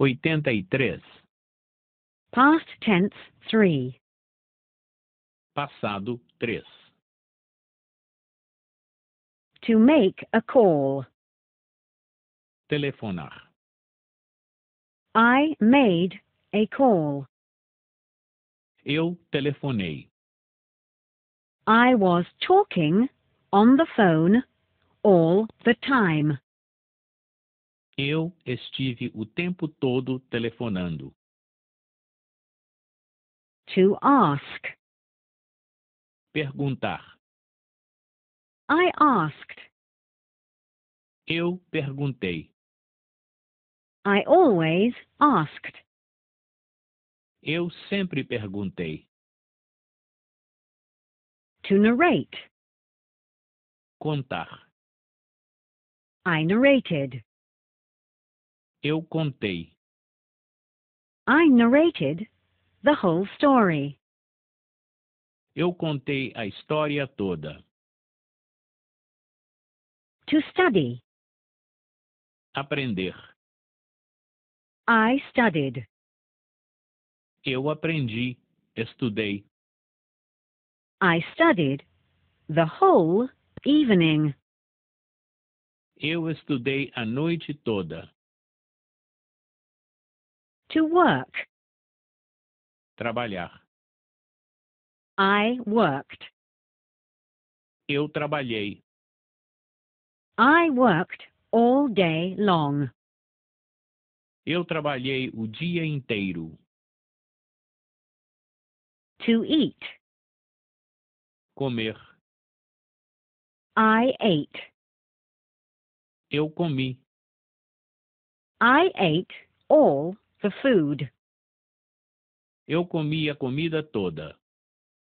83. Past tense 3. Passado 3. To make a call. Telefonar. I made a call. Eu telefonei. I was talking on the phone all the time. Eu estive o tempo todo telefonando. To ask. Perguntar. I asked. Eu perguntei. I always asked. Eu sempre perguntei. To narrate. Contar. I narrated. Eu contei. I narrated the whole story. Eu contei a história toda. To study. Aprender. I studied. Eu aprendi, estudei. I studied the whole evening. Eu estudei a noite toda. To work. Trabalhar. I worked. Eu trabalhei. I worked all day long. Eu trabalhei o dia inteiro. To eat. Comer. I ate. Eu comi. I ate all the food. Eu comi a comida toda.